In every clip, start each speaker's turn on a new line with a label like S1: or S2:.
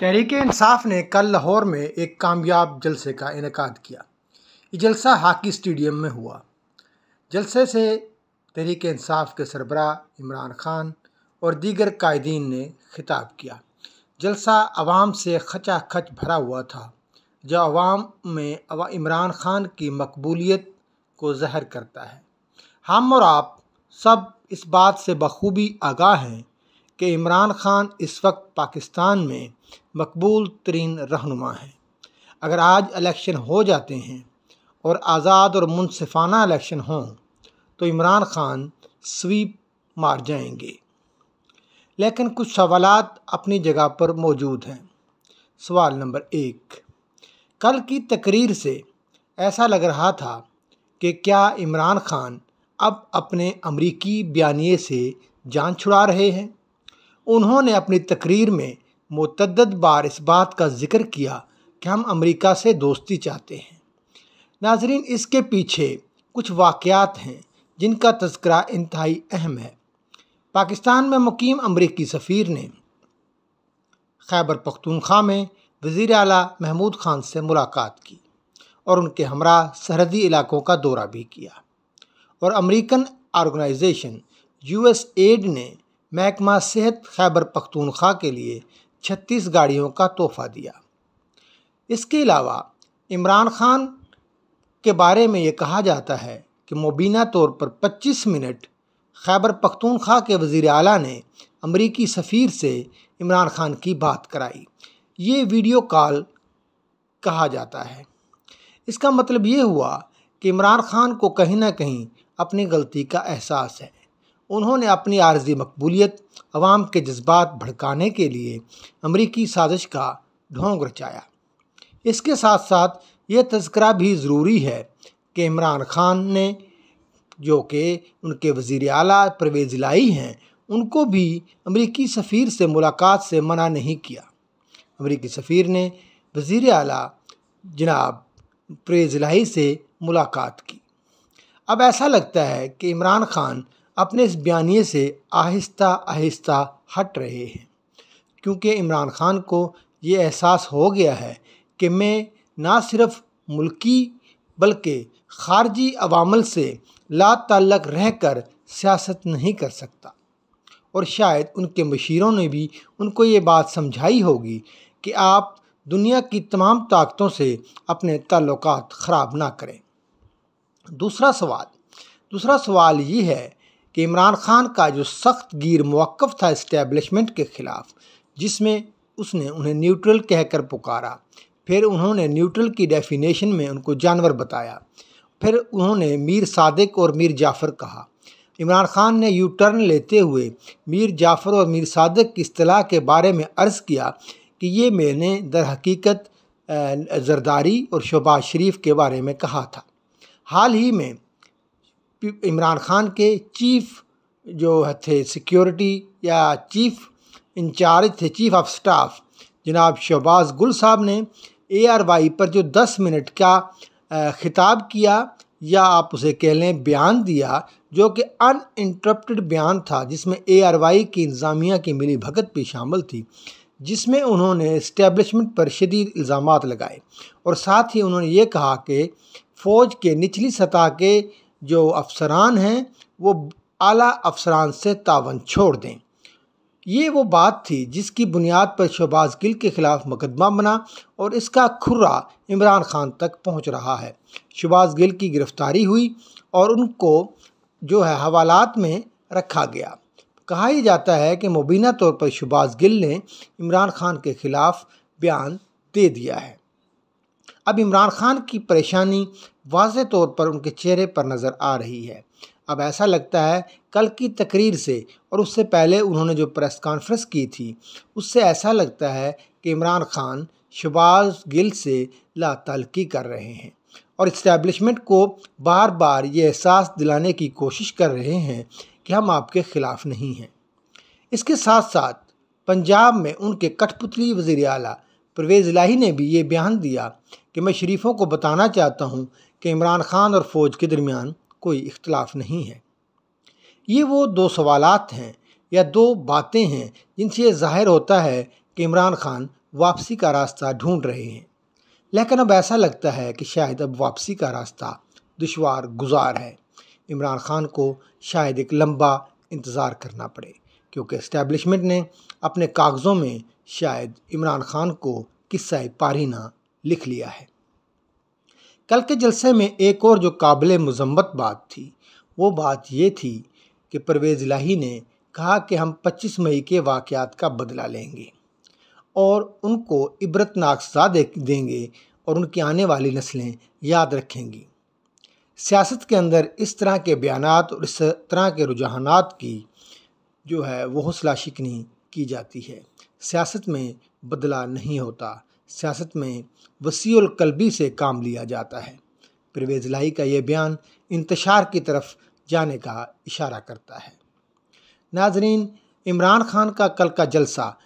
S1: तहरीक इंसाफ ने कल लाहौर में एक कामयाब जलसे का इनका किया ये जलसा हाकी स्टेडियम में हुआ जलसे से तहरीक इंसाफ के सरबरा इमरान खान और दीगर कायदीन ने खिताब किया जलसा आवाम से खचा खच भरा हुआ था जो आवाम में इमरान खान की मकबूलियत को जहर करता है हम और आप सब इस बात से बखूबी आगाह हैं कि इमरान खान इस वक्त पाकिस्तान में मकबूल तरीन रहनुमा हैं अगर आज इलेक्शन हो जाते हैं और आज़ाद और मुनफाना इलेक्शन हों तो इमरान ख़ान स्वीप मार जाएंगे लेकिन कुछ सवाल अपनी जगह पर मौजूद हैं सवाल नंबर एक कल की तकरीर से ऐसा लग रहा था कि क्या इमरान ख़ान अब अपने अमरीकी बयानी से जान छुड़ा रहे हैं उन्होंने अपनी तकरीर में मतदद बार इस बात का जिक्र किया कि हम अमरीका से दोस्ती चाहते हैं नाजरीन इसके पीछे कुछ वाक़ात हैं जिनका तस्करा इंतहाई अहम है पाकिस्तान में मुकीम अमरीकी सफ़ीर ने खैबर पख्तूनख्वा में वज़ी अला महमूद ख़ान से मुलाकात की और उनके हमरा सरहदी इलाकों का दौरा भी किया और American American U S aid ने महकमा सेहत खैबर पख्तूनख्वा के लिए छत्तीस गाड़ियों का तोहफा दिया इसके अलावा इमरान खान के बारे में ये कहा जाता है कि मुबीना तौर पर 25 मिनट खैबर पख्तूनख्वा के वज़ी अला ने अमरीकी सफ़ीर से इमरान खान की बात कराई ये वीडियो कॉल कहा जाता है इसका मतलब ये हुआ कि इमरान खान को कहीं ना कहीं अपनी गलती का एहसास है उन्होंने अपनी आर्जी मकबूलियत अवाम के जज्बात भड़काने के लिए अमरीकी साजिश का ढोंग रचाया इसके साथ साथ ये तस्करा भी ज़रूरी है कि इमरान खान ने जो कि उनके वजीर अला परवेज़ लाई हैं उनको भी अमरीकी सफ़ीर से मुलाकात से मना नहीं किया अमरीकी सफ़ीर ने वज़ी अला जनाब परवेज़ लाई से मुलाकात की अब ऐसा लगता है कि इमरान खान अपने इस बयानी से आहिस्ता आहिस्ता हट रहे हैं क्योंकि इमरान खान को ये एहसास हो गया है कि मैं ना सिर्फ मुल्की बल्कि खारजी अवामल से ला तल्लक रह कर सियासत नहीं कर सकता और शायद उनके मशीरों ने भी उनको ये बात समझाई होगी कि आप दुनिया की तमाम ताकतों से अपने ताल्लुक ख़राब ना करें दूसरा सवाल दूसरा सवाल ये है कि इमरान खान का जो सख्त गिर मौक़ था इस्टेबलिशमेंट के ख़िलाफ़ जिसमें उसने उन्हें न्यूट्रल कहकर पुकारा फिर उन्होंने न्यूट्रल की डेफिनेशन में उनको जानवर बताया फिर उन्होंने मीर सादिक और मीर जाफ़र कहा इमरान खान ने यू टर्न लेते हुए मीर जाफ़र और मीर सादिक की असलाह के बारे में अर्ज़ किया कि ये मैंने दर हकीकत जरदारी और शोबाज शरीफ के बारे में कहा था हाल ही में इमरान खान के चीफ जो थे सिक्योरिटी या चीफ इंचार्ज थे चीफ ऑफ स्टाफ जनाब शहबाज गुल साहब ने ए आर वाई पर जो दस मिनट का खिताब किया या आप उसे कह लें बयान दिया जो कि अन इंटरप्टड बयान था जिसमें ए आर वाई की इंतज़ामिया की मिली भगत भी शामिल थी जिसमें उन्होंने इस्टेबलिशमेंट पर शदीद इल्ज़ाम लगाए और साथ ही उन्होंने ये कहा कि फ़ौज के निचली सतह के जो अफसरान हैं वो आला अफसरान से तावन छोड़ दें ये वो बात थी जिसकी बुनियाद पर शहबाज गिल के खिलाफ मुकदमा बना और इसका खुर्रा इमरान खान तक पहुंच रहा है शहबाज गिल की गिरफ्तारी हुई और उनको जो है हवालात में रखा गया कहा ही जाता है कि मुबीना तौर पर शहबाज गिल ने इमरान खान के खिलाफ बयान दे दिया है अब इमरान खान की परेशानी वाज तौर पर उनके चेहरे पर नज़र आ रही है अब ऐसा लगता है कल की तकरीर से और उससे पहले उन्होंने जो प्रेस कॉन्फ्रेंस की थी उससे ऐसा लगता है कि इमरान खान शबाज गिल से लातलकी कर रहे हैं और इस्टेबलिशमेंट को बार बार ये एहसास दिलाने की कोशिश कर रहे हैं कि हम आपके ख़िलाफ़ नहीं हैं इसके साथ साथ पंजाब में उनके कठपुतली वज़ी अला परवेज़ लाही ने भी ये बयान दिया कि मैं शरीफों को बताना चाहता हूँ कि इमरान खान और फ़ौज के दरमियान कोई इख्तलाफ नहीं है ये वो दो सवालात हैं या दो बातें हैं जिनसे ये जाहिर होता है कि इमरान खान वापसी का रास्ता ढूंढ रहे हैं लेकिन अब ऐसा लगता है कि शायद अब वापसी का रास्ता दुशवार गुजार है इमरान खान को शायद एक लंबा इंतज़ार करना पड़े क्योंकि इस्टेबलिशमेंट ने अपने कागज़ों में शायद इमरान खान को किस्सा पारी ना लिख लिया है कल के जलसे में एक और जो काबिल मजम्मत बात थी वो बात ये थी कि परवेज़ लाही ने कहा कि हम 25 मई के वाक़ात का बदला लेंगे और उनको इबरतनाक सजा दे देंगे और उनकी आने वाली नस्लें याद रखेंगी सियासत के अंदर इस तरह के बयान और इस तरह के रुझानात की जो है वो हौसला शिकनी की जाती है सियासत में बदला नहीं होता सियासत में वसील कलबी से काम लिया जाता है परवेज लाही का यह बयान इंतशार की तरफ जाने का इशारा करता है नाजरीन इमरान खान का कल का जलसा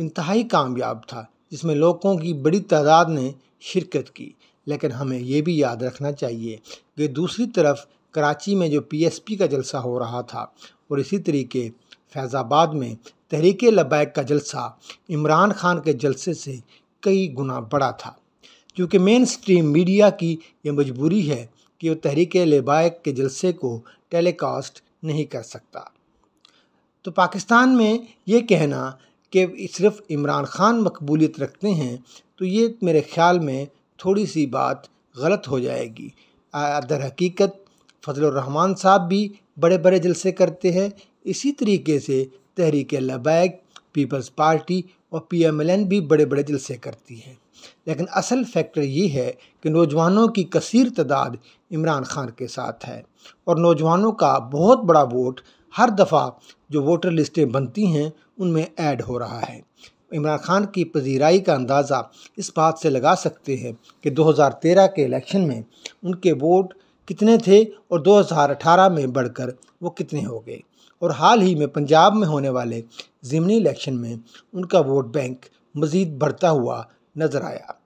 S1: इंतहाई कामयाब था जिसमें लोगों की बड़ी तादाद ने शिरकत की लेकिन हमें यह भी याद रखना चाहिए कि दूसरी तरफ कराची में जो पीएसपी का जलसा हो रहा था और इसी तरीके फैज़ाबाद में तहरीक लबैक का जलसा इमरान खान के जलसे से कई गुना बड़ा था क्योंकि मेन स्ट्रीम मीडिया की ये मजबूरी है कि वो तहरीक लेबाइक के जलसे को टेलीकास्ट नहीं कर सकता तो पाकिस्तान में ये कहना कि सिर्फ इमरान खान मकबूलियत रखते हैं तो ये मेरे ख्याल में थोड़ी सी बात गलत हो जाएगी दर हकीकत फजलरहमान साहब भी बड़े बड़े जलसे करते हैं इसी तरीके से तहरीक लबैक पीपल्स पार्टी और पीएमएलएन भी बड़े बड़े दिल से करती है लेकिन असल फैक्टर ये है कि नौजवानों की कसर तादाद इमरान खान के साथ है और नौजवानों का बहुत बड़ा वोट हर दफ़ा जो वोटर लिस्टें बनती हैं उनमें ऐड हो रहा है इमरान खान की पजीराई का अंदाज़ा इस बात से लगा सकते हैं कि 2013 के इलेक्शन में उनके वोट कितने थे और 2018 में बढ़कर वो कितने हो गए और हाल ही में पंजाब में होने वाले ज़िमनी इलेक्शन में उनका वोट बैंक मज़ीद बढ़ता हुआ नज़र आया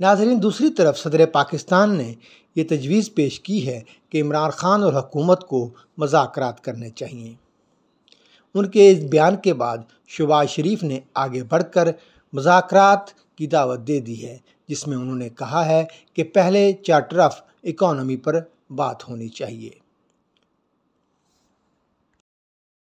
S1: नाजरीन दूसरी तरफ सदर पाकिस्तान ने यह तजवीज़ पेश की है कि इमरान खान और हकूमत को मजाक करने चाहिए उनके इस बयान के बाद शुबाज़ शरीफ ने आगे बढ़कर मजाक की दावत दे दी है जिसमें उन्होंने कहा है कि पहले चार्टर ऑफ इकॉनमी पर बात होनी चाहिए